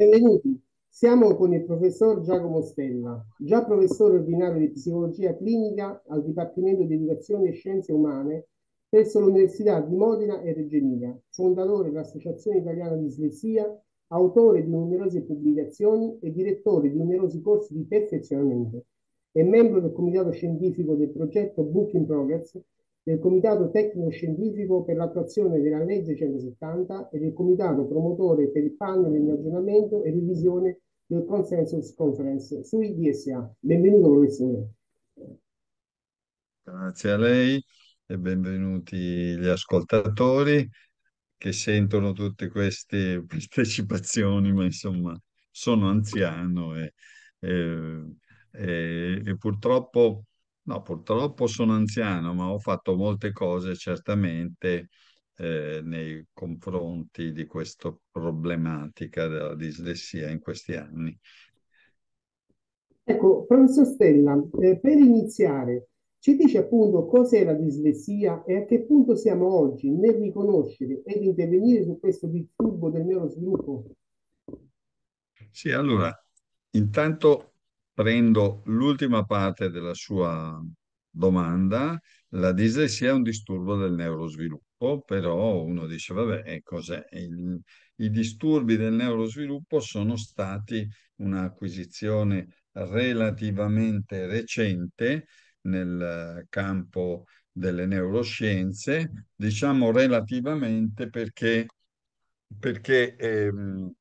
Benvenuti, siamo con il professor Giacomo Stella, già professore ordinario di psicologia clinica al Dipartimento di Educazione e Scienze Umane presso l'Università di Modena e Reggio Emilia, fondatore dell'Associazione Italiana di Dislessia, autore di numerose pubblicazioni e direttore di numerosi corsi di perfezionamento. È membro del comitato scientifico del progetto Book in Progress, del Comitato Tecnico-Scientifico per l'attuazione della legge 170 e del Comitato Promotore per il panel di aggiornamento e revisione del Consensus Conference sui DSA. Benvenuto professore. Grazie a lei e benvenuti gli ascoltatori che sentono tutte queste partecipazioni, ma insomma sono anziano e, e, e, e purtroppo No, purtroppo sono anziano, ma ho fatto molte cose certamente eh, nei confronti di questa problematica della dislessia in questi anni. Ecco, professor Stella, eh, per iniziare, ci dice appunto cos'è la dislessia e a che punto siamo oggi nel riconoscere ed intervenire su questo disturbo del neurosviluppo? Sì, allora, intanto prendo l'ultima parte della sua domanda. La dislessia è un disturbo del neurosviluppo, però uno dice, vabbè, eh, cos'è? I disturbi del neurosviluppo sono stati un'acquisizione relativamente recente nel campo delle neuroscienze, diciamo relativamente perché, perché ehm,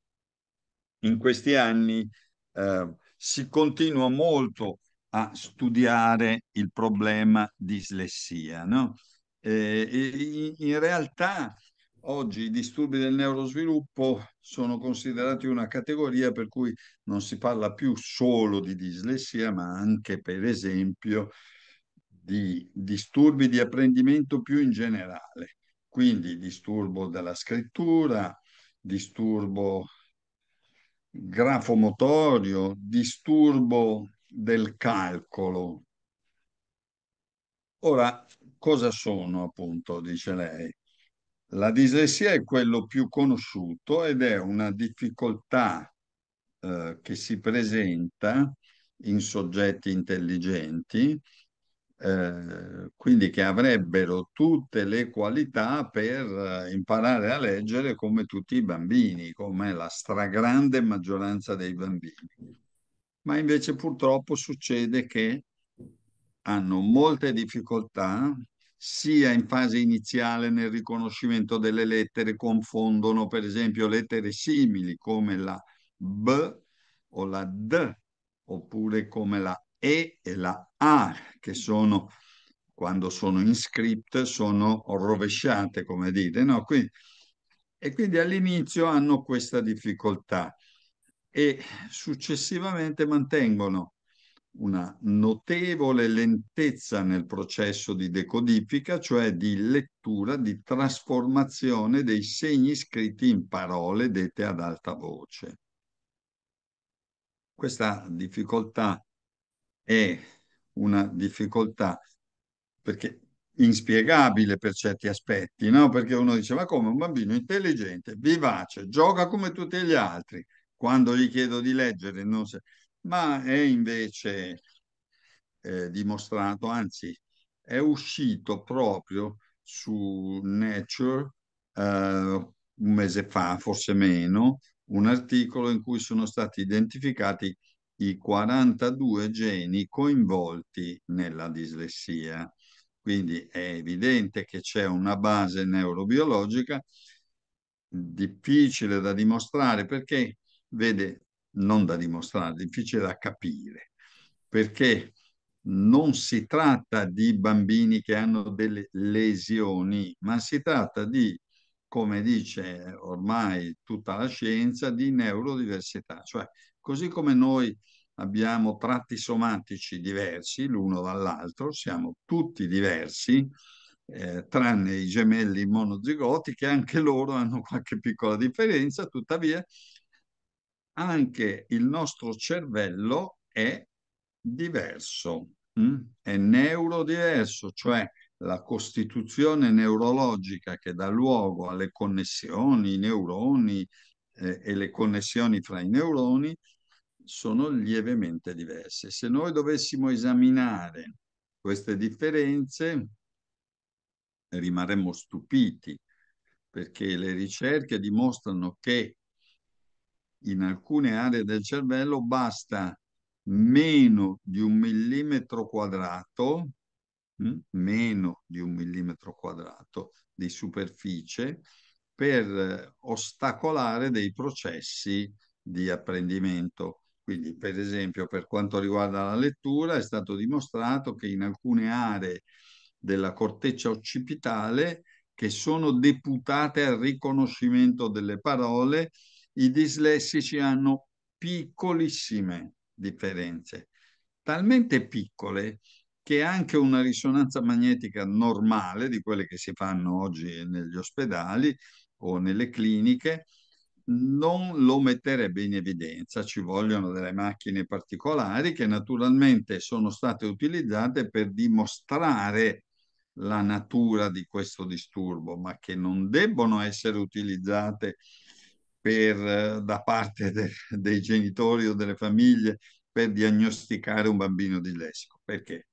in questi anni eh, si continua molto a studiare il problema dislessia. No? Eh, in realtà oggi i disturbi del neurosviluppo sono considerati una categoria per cui non si parla più solo di dislessia, ma anche per esempio di disturbi di apprendimento più in generale, quindi disturbo della scrittura, disturbo grafomotorio, disturbo del calcolo. Ora, cosa sono appunto, dice lei? La dislessia è quello più conosciuto ed è una difficoltà eh, che si presenta in soggetti intelligenti eh, quindi che avrebbero tutte le qualità per eh, imparare a leggere come tutti i bambini, come la stragrande maggioranza dei bambini. Ma invece purtroppo succede che hanno molte difficoltà sia in fase iniziale nel riconoscimento delle lettere, confondono per esempio lettere simili come la B o la D, oppure come la e la A, che sono, quando sono in script, sono rovesciate, come dire, no? Quindi, e quindi all'inizio hanno questa difficoltà e successivamente mantengono una notevole lentezza nel processo di decodifica, cioè di lettura, di trasformazione dei segni scritti in parole dette ad alta voce. Questa difficoltà è una difficoltà perché inspiegabile per certi aspetti, no? Perché uno dice, ma come un bambino intelligente, vivace, gioca come tutti gli altri, quando gli chiedo di leggere, non se... ma è invece eh, dimostrato, anzi è uscito proprio su Nature eh, un mese fa, forse meno, un articolo in cui sono stati identificati i 42 geni coinvolti nella dislessia. Quindi è evidente che c'è una base neurobiologica difficile da dimostrare perché, vede, non da dimostrare, difficile da capire, perché non si tratta di bambini che hanno delle lesioni, ma si tratta di, come dice ormai tutta la scienza, di neurodiversità, cioè così come noi abbiamo tratti somatici diversi l'uno dall'altro, siamo tutti diversi, eh, tranne i gemelli monozigoti che anche loro hanno qualche piccola differenza, tuttavia anche il nostro cervello è diverso, mh? Mm? è neurodiverso, cioè la costituzione neurologica che dà luogo alle connessioni, i neuroni eh, e le connessioni fra i neuroni sono lievemente diverse. Se noi dovessimo esaminare queste differenze, rimarremmo stupiti perché le ricerche dimostrano che in alcune aree del cervello basta meno di un millimetro quadrato, hm, meno di un millimetro quadrato di superficie per eh, ostacolare dei processi di apprendimento. Quindi, per esempio, per quanto riguarda la lettura, è stato dimostrato che in alcune aree della corteccia occipitale che sono deputate al riconoscimento delle parole, i dislessici hanno piccolissime differenze, talmente piccole che anche una risonanza magnetica normale, di quelle che si fanno oggi negli ospedali o nelle cliniche, non lo metterebbe in evidenza, ci vogliono delle macchine particolari che naturalmente sono state utilizzate per dimostrare la natura di questo disturbo, ma che non debbono essere utilizzate per, eh, da parte de, dei genitori o delle famiglie per diagnosticare un bambino dislessico. Perché?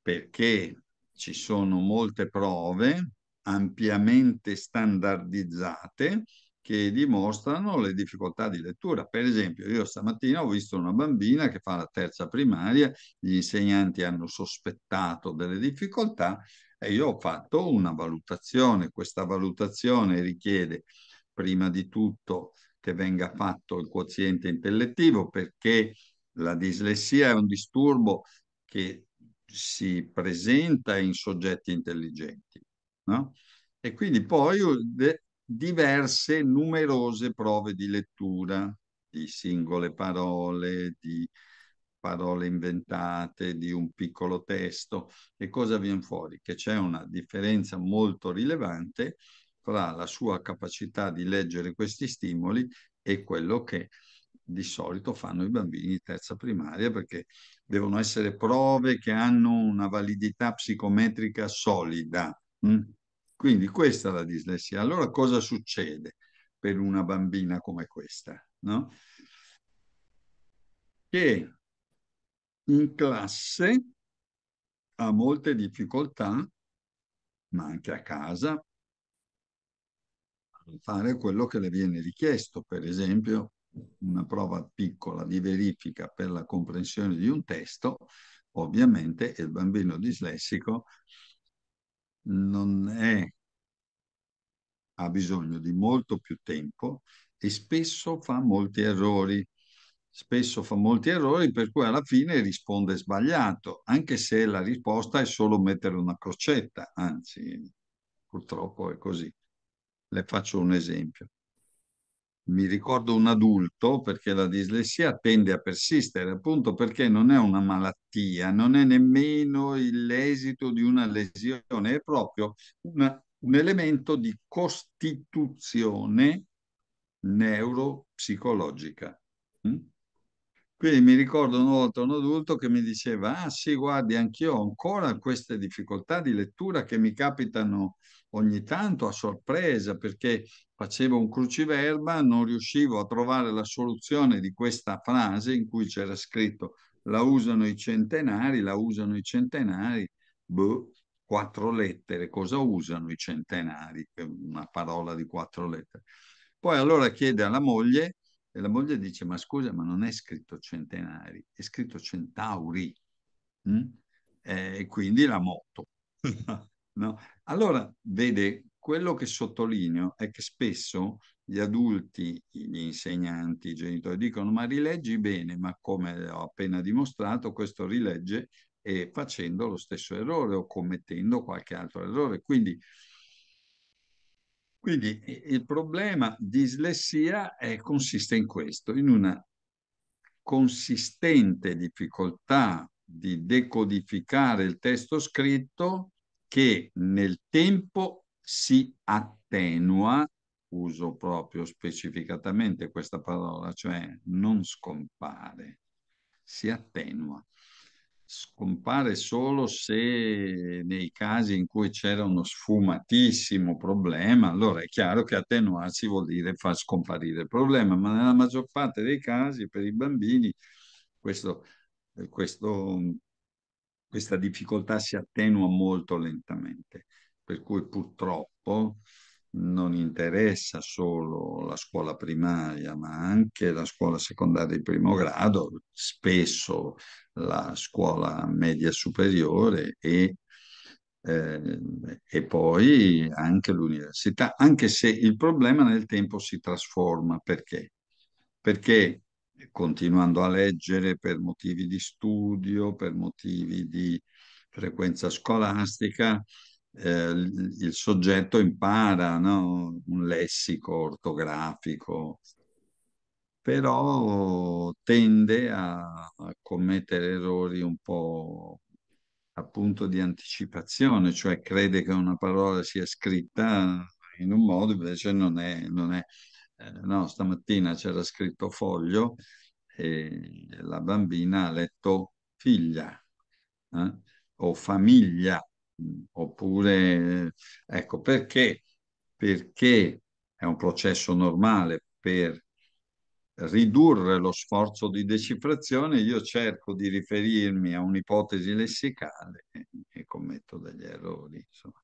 Perché ci sono molte prove ampiamente standardizzate che dimostrano le difficoltà di lettura. Per esempio, io stamattina ho visto una bambina che fa la terza primaria, gli insegnanti hanno sospettato delle difficoltà e io ho fatto una valutazione. Questa valutazione richiede prima di tutto che venga fatto il quoziente intellettivo perché la dislessia è un disturbo che si presenta in soggetti intelligenti. No? E quindi poi diverse, numerose prove di lettura di singole parole, di parole inventate, di un piccolo testo. E cosa viene fuori? Che c'è una differenza molto rilevante tra la sua capacità di leggere questi stimoli e quello che di solito fanno i bambini di terza primaria perché devono essere prove che hanno una validità psicometrica solida. Hm? Quindi questa è la dislessia. Allora cosa succede per una bambina come questa? No? Che in classe ha molte difficoltà, ma anche a casa, a fare quello che le viene richiesto. Per esempio, una prova piccola di verifica per la comprensione di un testo, ovviamente il bambino dislessico non è, ha bisogno di molto più tempo e spesso fa molti errori. Spesso fa molti errori per cui alla fine risponde sbagliato, anche se la risposta è solo mettere una crocetta, anzi purtroppo è così. Le faccio un esempio mi ricordo un adulto, perché la dislessia tende a persistere, appunto perché non è una malattia, non è nemmeno l'esito di una lesione, è proprio una, un elemento di costituzione neuropsicologica. Mm? Quindi mi ricordo una volta un adulto che mi diceva, ah sì, guardi, anch'io ho ancora queste difficoltà di lettura che mi capitano ogni tanto a sorpresa perché facevo un cruciverba, non riuscivo a trovare la soluzione di questa frase in cui c'era scritto la usano i centenari, la usano i centenari, boh, quattro lettere, cosa usano i centenari? Una parola di quattro lettere. Poi allora chiede alla moglie e la moglie dice ma scusa ma non è scritto centenari, è scritto centauri. Mm? Eh, e quindi la moto. No? Allora, vede, quello che sottolineo è che spesso gli adulti, gli insegnanti, i genitori dicono ma rileggi bene, ma come ho appena dimostrato, questo rilegge e facendo lo stesso errore o commettendo qualche altro errore. Quindi, quindi il problema di dislessia è, consiste in questo, in una consistente difficoltà di decodificare il testo scritto che nel tempo si attenua, uso proprio specificatamente questa parola, cioè non scompare, si attenua. Scompare solo se nei casi in cui c'era uno sfumatissimo problema, allora è chiaro che attenuarsi vuol dire far scomparire il problema, ma nella maggior parte dei casi per i bambini questo, questo questa difficoltà si attenua molto lentamente, per cui purtroppo non interessa solo la scuola primaria, ma anche la scuola secondaria di primo grado, spesso la scuola media superiore e, eh, e poi anche l'università, anche se il problema nel tempo si trasforma. Perché? Perché continuando a leggere per motivi di studio, per motivi di frequenza scolastica, eh, il soggetto impara no? un lessico ortografico, però tende a, a commettere errori un po' appunto di anticipazione, cioè crede che una parola sia scritta in un modo, invece non è, non è. Eh, no, stamattina c'era scritto foglio e la bambina ha letto figlia eh? o famiglia, mm, oppure, ecco, perché? Perché è un processo normale per ridurre lo sforzo di decifrazione, io cerco di riferirmi a un'ipotesi lessicale e, e commetto degli errori. Insomma.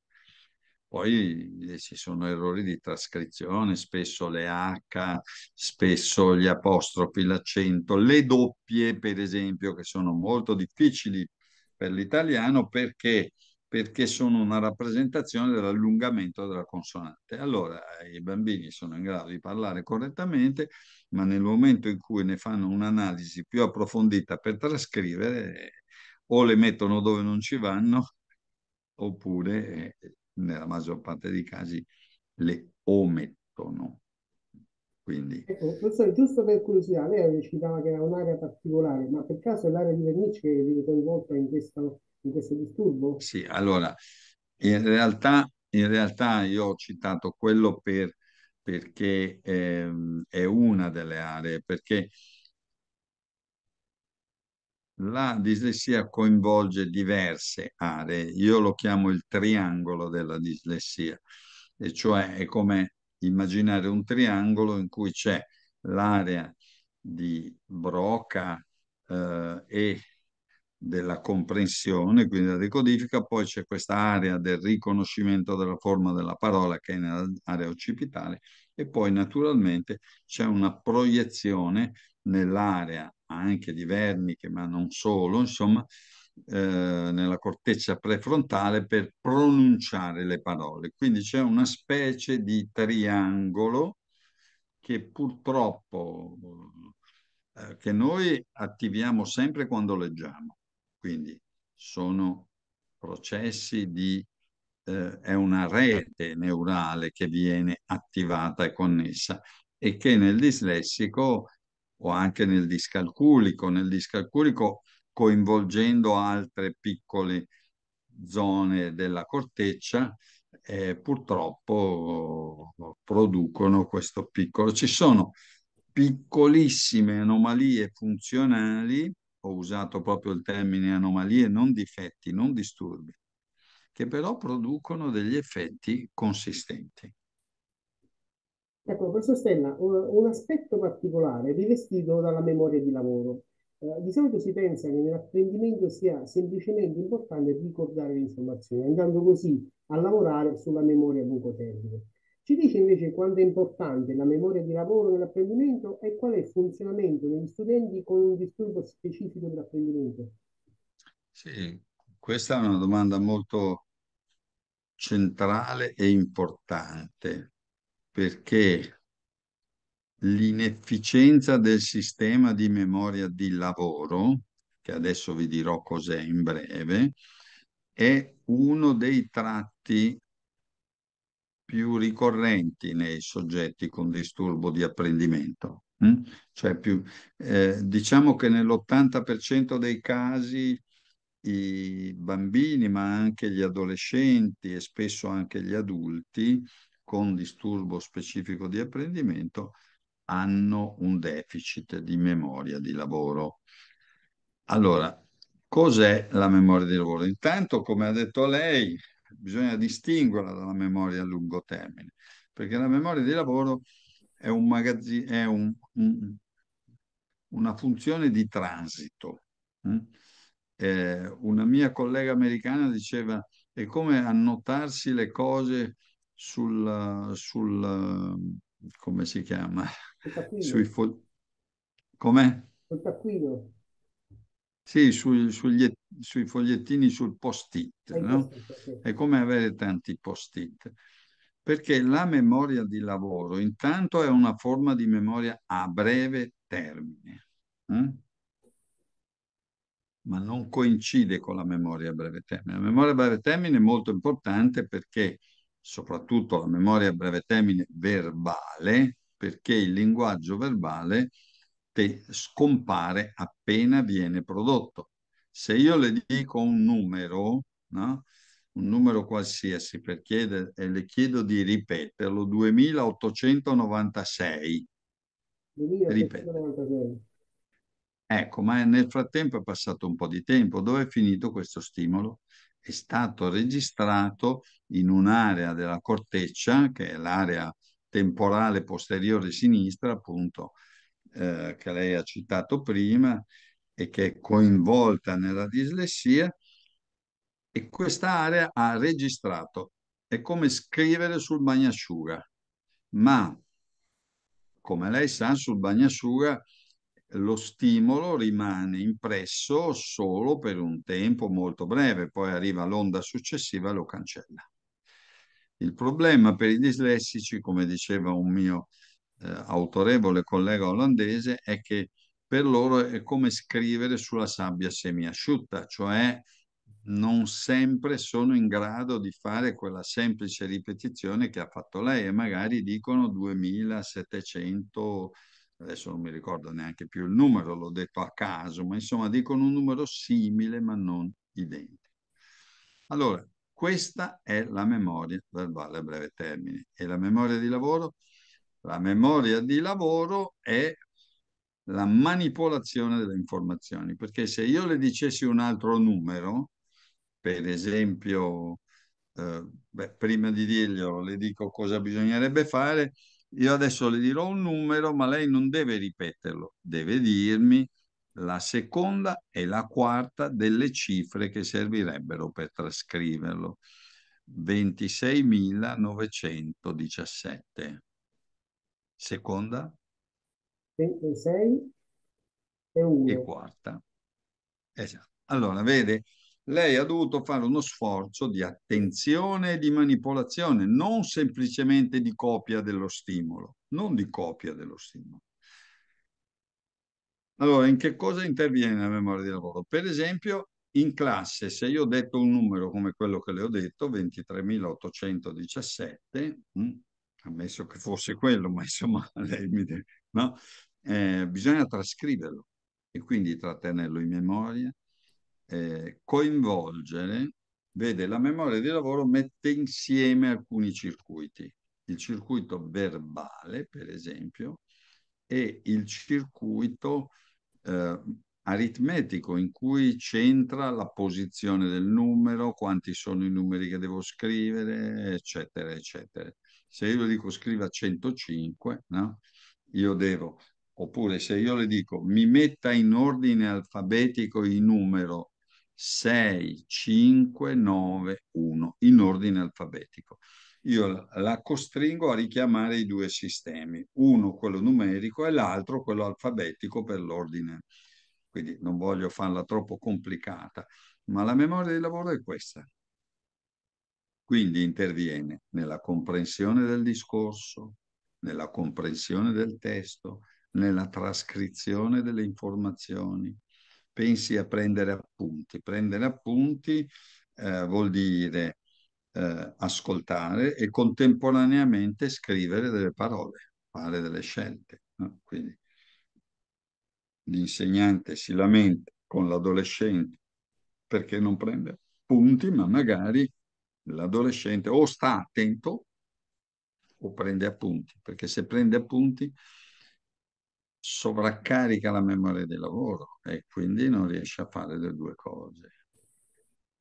Poi eh, ci sono errori di trascrizione, spesso le H, spesso gli apostrofi, l'accento, le doppie, per esempio, che sono molto difficili per l'italiano perché, perché sono una rappresentazione dell'allungamento della consonante. Allora eh, i bambini sono in grado di parlare correttamente, ma nel momento in cui ne fanno un'analisi più approfondita per trascrivere, eh, o le mettono dove non ci vanno, oppure nella maggior parte dei casi le omettono. Quindi... Ecco, giusto per curiosità, lei citava che era un'area particolare, ma per caso è l'area di vernice che viene coinvolta in, questa, in questo disturbo? Sì, allora, in realtà, in realtà io ho citato quello per, perché eh, è una delle aree, perché la dislessia coinvolge diverse aree, io lo chiamo il triangolo della dislessia, e cioè è come immaginare un triangolo in cui c'è l'area di Broca eh, e della comprensione, quindi la decodifica, poi c'è questa area del riconoscimento della forma della parola che è nell'area occipitale e poi naturalmente c'è una proiezione nell'area anche di verniche, ma non solo, insomma, eh, nella corteccia prefrontale per pronunciare le parole. Quindi c'è una specie di triangolo che purtroppo eh, che noi attiviamo sempre quando leggiamo. Quindi sono processi di eh, è una rete neurale che viene attivata e connessa e che nel dislessico o anche nel discalculico, nel discalculico coinvolgendo altre piccole zone della corteccia, eh, purtroppo producono questo piccolo. Ci sono piccolissime anomalie funzionali, ho usato proprio il termine anomalie, non difetti, non disturbi, che però producono degli effetti consistenti. Ecco, professor Stella, un, un aspetto particolare rivestito dalla memoria di lavoro. Eh, di solito si pensa che nell'apprendimento sia semplicemente importante ricordare le informazioni, andando così a lavorare sulla memoria a lungo termine. Ci dice invece quanto è importante la memoria di lavoro nell'apprendimento e qual è il funzionamento degli studenti con un disturbo specifico dell'apprendimento. Sì, questa è una domanda molto centrale e importante perché l'inefficienza del sistema di memoria di lavoro, che adesso vi dirò cos'è in breve, è uno dei tratti più ricorrenti nei soggetti con disturbo di apprendimento. Hm? Cioè più, eh, diciamo che nell'80% dei casi i bambini, ma anche gli adolescenti e spesso anche gli adulti con disturbo specifico di apprendimento hanno un deficit di memoria di lavoro. Allora, cos'è la memoria di lavoro? Intanto, come ha detto lei, bisogna distinguerla dalla memoria a lungo termine, perché la memoria di lavoro è, un magazzino, è un, un, una funzione di transito. Hm? eh, una mia collega americana diceva è come annotarsi le cose sul, sul come si chiama? Sui fo- come Sì, sui, sugli, sui, fogliettini, sul post-it, no? È come avere tanti post-it. Perché la memoria di lavoro intanto è una forma di memoria a breve termine. Eh? ma non coincide con la memoria a breve termine. La memoria a breve termine è molto importante perché, soprattutto la memoria a breve termine verbale, perché il linguaggio verbale scompare appena viene prodotto. Se io le dico un numero, no? un numero qualsiasi, per chiedere, e le chiedo di ripeterlo, 2896, ripeto, Ecco, ma nel frattempo è passato un po' di tempo. Dove è finito questo stimolo? È stato registrato in un'area della corteccia, che è l'area temporale posteriore sinistra, appunto, eh, che lei ha citato prima e che è coinvolta nella dislessia, e questa area ha registrato. È come scrivere sul bagnasciuga, ma come lei sa, sul bagnasciuga lo stimolo rimane impresso solo per un tempo molto breve, poi arriva l'onda successiva e lo cancella. Il problema per i dislessici, come diceva un mio eh, autorevole collega olandese, è che per loro è come scrivere sulla sabbia semiasciutta, cioè non sempre sono in grado di fare quella semplice ripetizione che ha fatto lei e magari dicono 2700 adesso non mi ricordo neanche più il numero, l'ho detto a caso, ma insomma dicono un numero simile ma non identico. Allora, questa è la memoria verbale a breve termine e la memoria di lavoro, la memoria di lavoro è la manipolazione delle informazioni, perché se io le dicessi un altro numero, per esempio, eh, beh, prima di dirglielo le dico cosa bisognerebbe fare, io adesso le dirò un numero, ma lei non deve ripeterlo, deve dirmi la seconda e la quarta delle cifre che servirebbero per trascriverlo. 26.917. Seconda? 26 e 1. E quarta. Esatto. Allora, vede, lei ha dovuto fare uno sforzo di attenzione e di manipolazione, non semplicemente di copia dello stimolo, non di copia dello stimolo. Allora, in che cosa interviene la memoria di lavoro? Per esempio, in classe, se io ho detto un numero come quello che le ho detto, 23.817, hm, ammesso che fosse quello, ma insomma, lei mi deve, no? Eh, bisogna trascriverlo e quindi trattenerlo in memoria, eh, coinvolgere, vede, la memoria di lavoro mette insieme alcuni circuiti, il circuito verbale, per esempio, e il circuito eh, aritmetico in cui c'entra la posizione del numero, quanti sono i numeri che devo scrivere, eccetera, eccetera. Se io dico scriva 105, no? io devo Oppure se io le dico mi metta in ordine alfabetico il numero 6, 5, 9, 1, in ordine alfabetico. Io la costringo a richiamare i due sistemi, uno quello numerico e l'altro quello alfabetico per l'ordine. Quindi non voglio farla troppo complicata, ma la memoria di lavoro è questa. Quindi interviene nella comprensione del discorso, nella comprensione del testo, nella trascrizione delle informazioni, pensi a prendere appunti. Prendere appunti eh, vuol dire eh, ascoltare e contemporaneamente scrivere delle parole, fare delle scelte. No? Quindi l'insegnante si lamenta con l'adolescente perché non prende appunti, ma magari l'adolescente o sta attento o prende appunti, perché se prende appunti sovraccarica la memoria di lavoro e quindi non riesce a fare le due cose.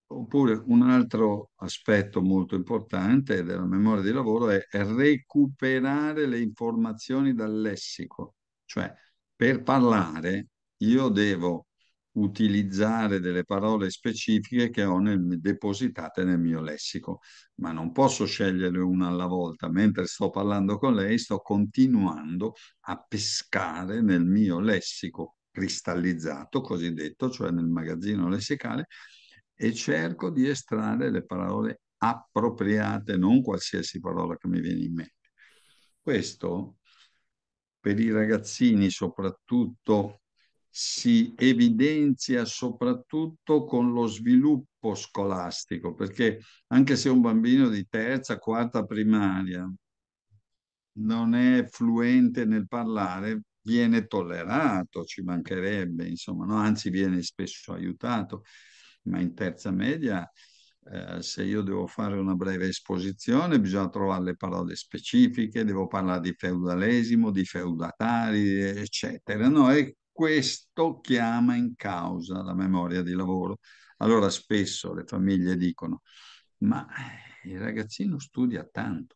Oppure un altro aspetto molto importante della memoria di lavoro è recuperare le informazioni dal lessico, cioè per parlare io devo utilizzare delle parole specifiche che ho nel, depositate nel mio lessico, ma non posso scegliere una alla volta. Mentre sto parlando con lei, sto continuando a pescare nel mio lessico cristallizzato, cosiddetto, cioè nel magazzino lessicale, e cerco di estrarre le parole appropriate, non qualsiasi parola che mi viene in mente. Questo per i ragazzini soprattutto si evidenzia soprattutto con lo sviluppo scolastico, perché anche se un bambino di terza, quarta primaria non è fluente nel parlare, viene tollerato, ci mancherebbe, insomma, no? anzi viene spesso aiutato, ma in terza media eh, se io devo fare una breve esposizione bisogna trovare le parole specifiche, devo parlare di feudalesimo, di feudatari, eccetera. No? E questo chiama in causa la memoria di lavoro. Allora spesso le famiglie dicono, ma eh, il ragazzino studia tanto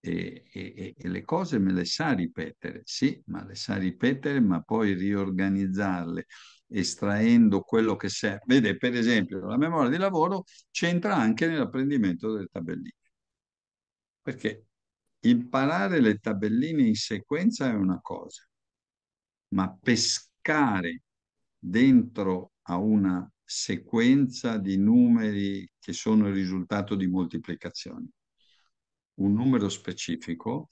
e, e, e, le cose me le sa ripetere, sì, ma le sa ripetere, ma poi riorganizzarle estraendo quello che serve. Vede, per esempio, la memoria di lavoro c'entra anche nell'apprendimento delle tabelline, perché imparare le tabelline in sequenza è una cosa, ma pescare dentro a una sequenza di numeri che sono il risultato di moltiplicazioni. Un numero specifico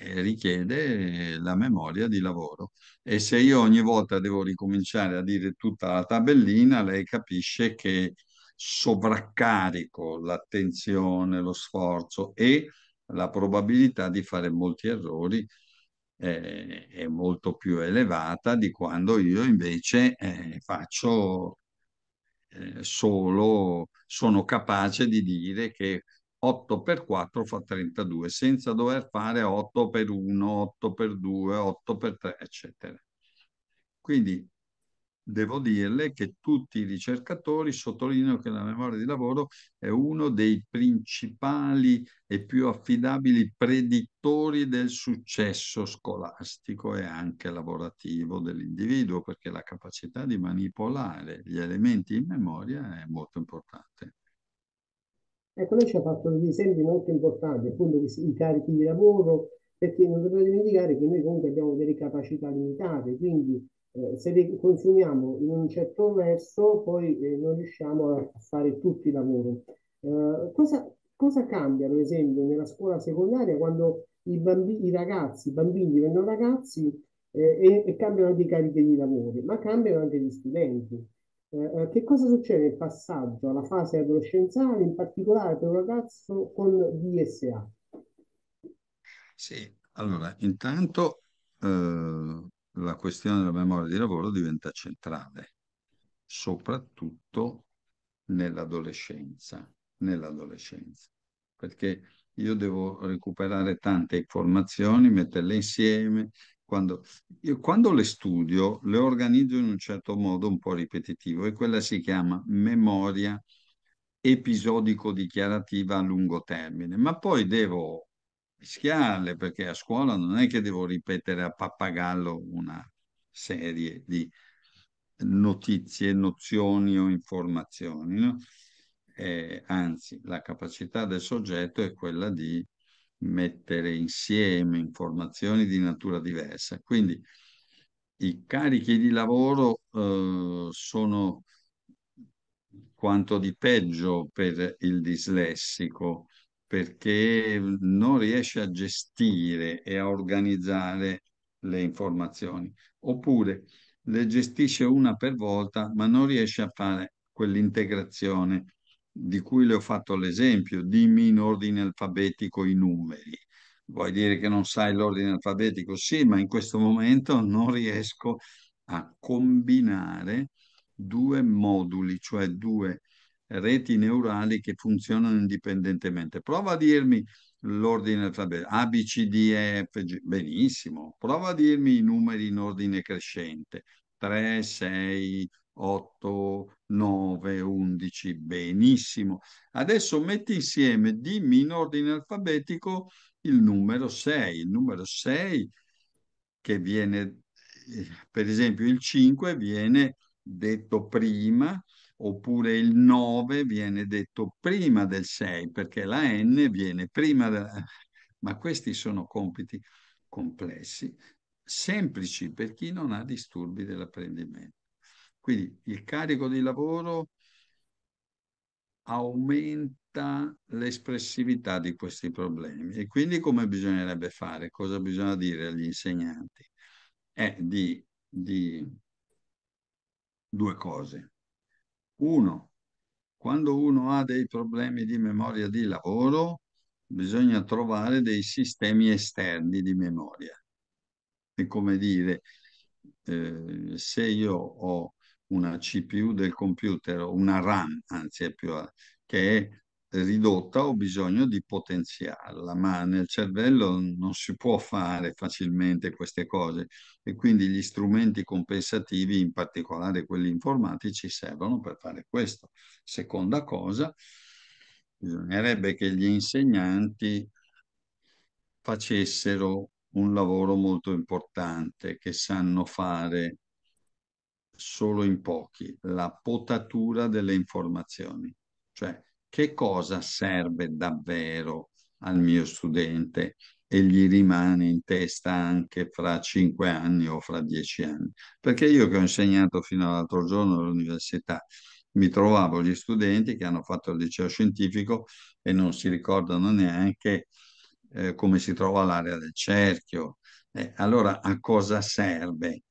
eh, richiede la memoria di lavoro e se io ogni volta devo ricominciare a dire tutta la tabellina, lei capisce che sovraccarico l'attenzione, lo sforzo e la probabilità di fare molti errori eh, è molto più elevata di quando io invece eh, faccio eh, solo, sono capace di dire che 8 per 4 fa 32 senza dover fare 8 per 1, 8 per 2, 8 per 3, eccetera. Quindi devo dirle che tutti i ricercatori sottolineano che la memoria di lavoro è uno dei principali e più affidabili predittori del successo scolastico e anche lavorativo dell'individuo, perché la capacità di manipolare gli elementi in memoria è molto importante. Ecco, lei ci ha fatto degli esempi molto importanti, appunto i carichi di lavoro, perché non dobbiamo dimenticare che noi comunque abbiamo delle capacità limitate, quindi eh, se li consumiamo in un certo verso, poi eh, non riusciamo a fare tutti i lavori. Eh, cosa, cosa, cambia, per esempio, nella scuola secondaria quando i, bambini, i ragazzi, i bambini diventano ragazzi eh, e, e, cambiano anche i carichi di lavori, ma cambiano anche gli studenti? Eh, che cosa succede nel passaggio alla fase adolescenziale, in particolare per un ragazzo con DSA? Sì, allora, intanto eh, la questione della memoria di lavoro diventa centrale, soprattutto nell'adolescenza, nell'adolescenza, perché io devo recuperare tante informazioni, metterle insieme. Quando, io, quando le studio le organizzo in un certo modo un po' ripetitivo e quella si chiama memoria episodico dichiarativa a lungo termine, ma poi devo fischiarle perché a scuola non è che devo ripetere a pappagallo una serie di notizie, nozioni o informazioni, no? eh, anzi la capacità del soggetto è quella di mettere insieme informazioni di natura diversa. Quindi i carichi di lavoro eh, sono quanto di peggio per il dislessico perché non riesce a gestire e a organizzare le informazioni, oppure le gestisce una per volta, ma non riesce a fare quell'integrazione di cui le ho fatto l'esempio, dimmi in ordine alfabetico i numeri. Vuoi dire che non sai l'ordine alfabetico? Sì, ma in questo momento non riesco a combinare due moduli, cioè due reti neurali che funzionano indipendentemente. Prova a dirmi l'ordine alfabetico A, B, C, D, E, F, G. Benissimo. Prova a dirmi i numeri in ordine crescente. 3, 6, 8, 9, 11. Benissimo. Adesso metti insieme, dimmi in ordine alfabetico il numero 6. Il numero 6 che viene, eh, per esempio il 5 viene detto prima, oppure il 9 viene detto prima del 6 perché la n viene prima della... ma questi sono compiti complessi, semplici per chi non ha disturbi dell'apprendimento. Quindi il carico di lavoro aumenta l'espressività di questi problemi e quindi come bisognerebbe fare? Cosa bisogna dire agli insegnanti? È di, di due cose uno, quando uno ha dei problemi di memoria di lavoro, bisogna trovare dei sistemi esterni di memoria. È come dire, eh, se io ho una CPU del computer, una RAM, anzi è più, che è ridotta ho bisogno di potenziarla, ma nel cervello non si può fare facilmente queste cose e quindi gli strumenti compensativi, in particolare quelli informatici, servono per fare questo. Seconda cosa, bisognerebbe che gli insegnanti facessero un lavoro molto importante che sanno fare solo in pochi, la potatura delle informazioni. Cioè, che cosa serve davvero al mio studente e gli rimane in testa anche fra cinque anni o fra dieci anni. Perché io che ho insegnato fino all'altro giorno all'università, mi trovavo gli studenti che hanno fatto il liceo scientifico e non si ricordano neanche eh, come si trova l'area del cerchio. Eh, allora a cosa serve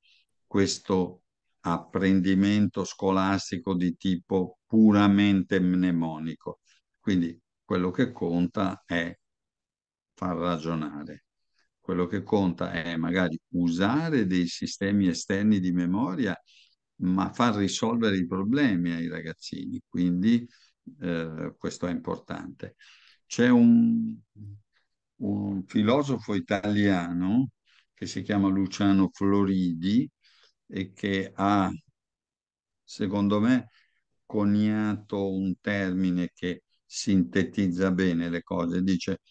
questo apprendimento scolastico di tipo puramente mnemonico. Quindi quello che conta è far ragionare. Quello che conta è magari usare dei sistemi esterni di memoria, ma far risolvere i problemi ai ragazzini. Quindi eh, questo è importante. C'è un, un filosofo italiano che si chiama Luciano Floridi e che ha, secondo me, coniato un termine che sintetizza bene le cose. Dice,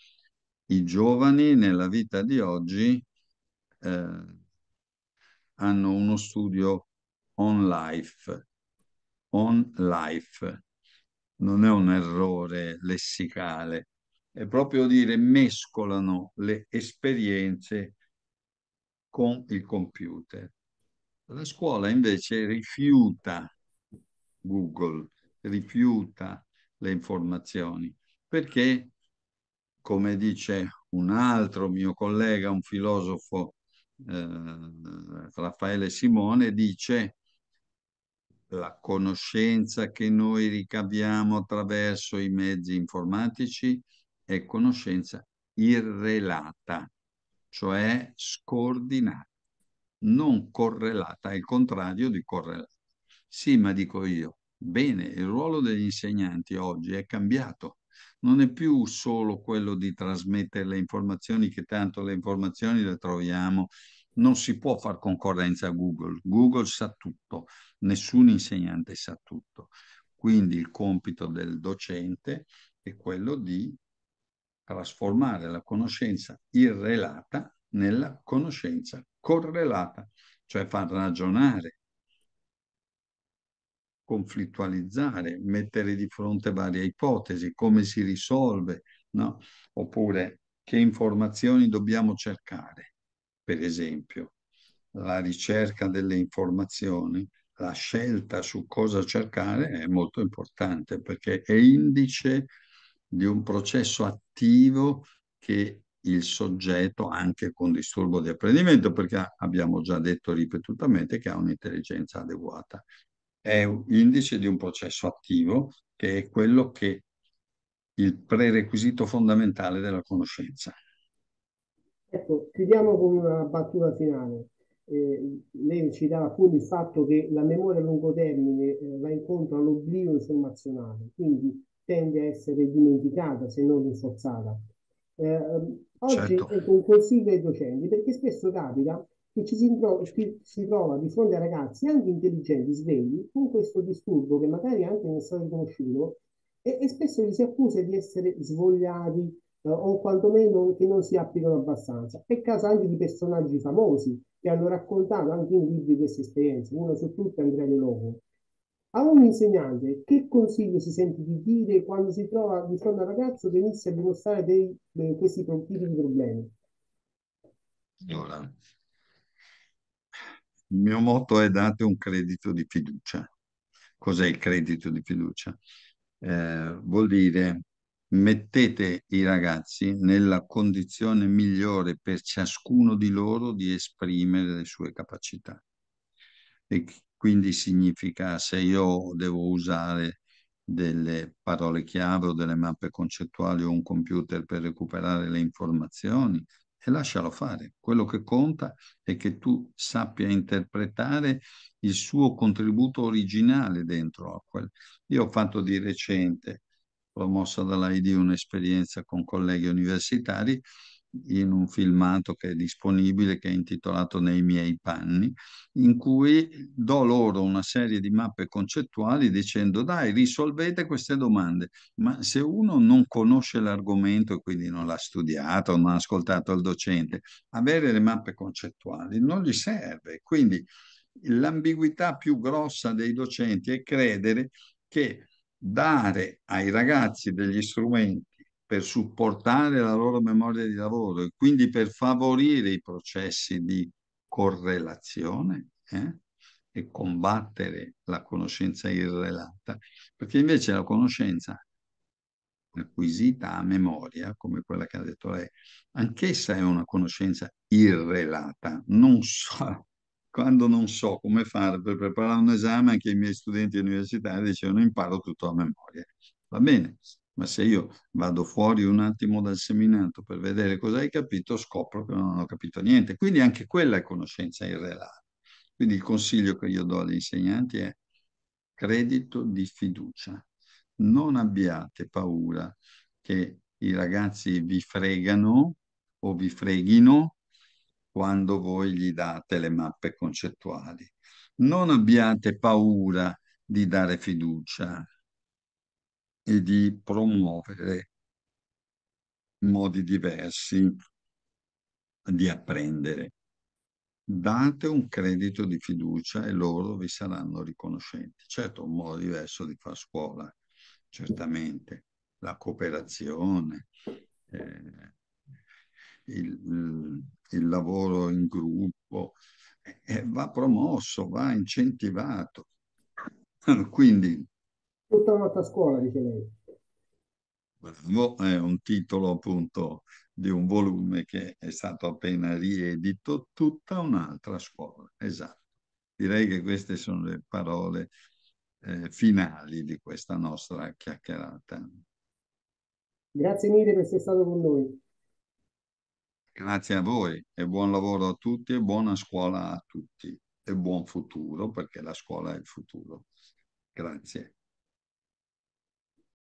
i giovani nella vita di oggi eh, hanno uno studio on life, on life. Non è un errore lessicale, è proprio dire mescolano le esperienze con il computer. La scuola invece rifiuta Google rifiuta le informazioni perché, come dice un altro mio collega, un filosofo, eh, Raffaele Simone, dice la conoscenza che noi ricaviamo attraverso i mezzi informatici è conoscenza irrelata, cioè scordinata, non correlata, è il contrario di correlata. Sì, ma dico io, bene, il ruolo degli insegnanti oggi è cambiato. Non è più solo quello di trasmettere le informazioni, che tanto le informazioni le troviamo. Non si può fare concorrenza a Google. Google sa tutto, nessun insegnante sa tutto. Quindi il compito del docente è quello di trasformare la conoscenza irrelata nella conoscenza correlata, cioè far ragionare conflittualizzare, mettere di fronte varie ipotesi, come si risolve, no? oppure che informazioni dobbiamo cercare. Per esempio, la ricerca delle informazioni, la scelta su cosa cercare è molto importante perché è indice di un processo attivo che il soggetto, anche con disturbo di apprendimento, perché abbiamo già detto ripetutamente che ha un'intelligenza adeguata è un indice di un processo attivo che è quello che è il prerequisito fondamentale della conoscenza. Ecco, chiudiamo con una battuta finale. Eh, lei citava appunto il fatto che la memoria a lungo termine eh, va incontro all'oblio informazionale, quindi tende a essere dimenticata se non rinforzata. Eh, oggi certo. ecco, un consiglio ai docenti, perché spesso capita che ci si, trova, ci si trova di fronte a ragazzi anche intelligenti, svegli, con questo disturbo che magari anche non è stato riconosciuto e, e spesso gli si accusa di essere svogliati eh, o quantomeno che non si applicano abbastanza. È caso anche di personaggi famosi che hanno raccontato anche in libri queste esperienze, uno su tutti Andrea Logo. A un insegnante che consiglio si sente di dire quando si trova di fronte a un ragazzo che inizia a dimostrare dei, dei, eh, questi tipi di problemi? Signora, il mio motto è date un credito di fiducia. Cos'è il credito di fiducia? Eh, vuol dire mettete i ragazzi nella condizione migliore per ciascuno di loro di esprimere le sue capacità. E quindi significa se io devo usare delle parole chiave o delle mappe concettuali o un computer per recuperare le informazioni, e lascialo fare. Quello che conta è che tu sappia interpretare il suo contributo originale dentro a quel. Io ho fatto di recente, promossa dall'AID, un'esperienza con colleghi universitari in un filmato che è disponibile, che è intitolato Nei miei panni, in cui do loro una serie di mappe concettuali dicendo dai, risolvete queste domande, ma se uno non conosce l'argomento e quindi non l'ha studiato, non ha ascoltato il docente, avere le mappe concettuali non gli serve. Quindi l'ambiguità più grossa dei docenti è credere che dare ai ragazzi degli strumenti per supportare la loro memoria di lavoro e quindi per favorire i processi di correlazione eh, e combattere la conoscenza irrelata, perché invece la conoscenza acquisita a memoria, come quella che ha detto lei, anch'essa è una conoscenza irrelata. Non so, quando non so come fare per preparare un esame, anche i miei studenti universitari dicevano imparo tutto a memoria. Va bene, ma se io vado fuori un attimo dal seminato per vedere cosa hai capito, scopro che non ho capito niente. Quindi anche quella è conoscenza irrelata. Quindi il consiglio che io do agli insegnanti è credito di fiducia. Non abbiate paura che i ragazzi vi fregano o vi freghino quando voi gli date le mappe concettuali. Non abbiate paura di dare fiducia, e di promuovere modi diversi di apprendere. Date un credito di fiducia e loro vi saranno riconoscenti. Certo, un modo diverso di fare scuola, certamente, la cooperazione, eh, il, il, lavoro in gruppo, eh, eh, va promosso, va incentivato. Quindi Tutta un'altra scuola, dice lei. Bravo, è un titolo appunto di un volume che è stato appena riedito, tutta un'altra scuola, esatto. Direi che queste sono le parole eh, finali di questa nostra chiacchierata. Grazie mille per essere stato con noi. Grazie a voi e buon lavoro a tutti e buona scuola a tutti e buon futuro perché la scuola è il futuro. Grazie.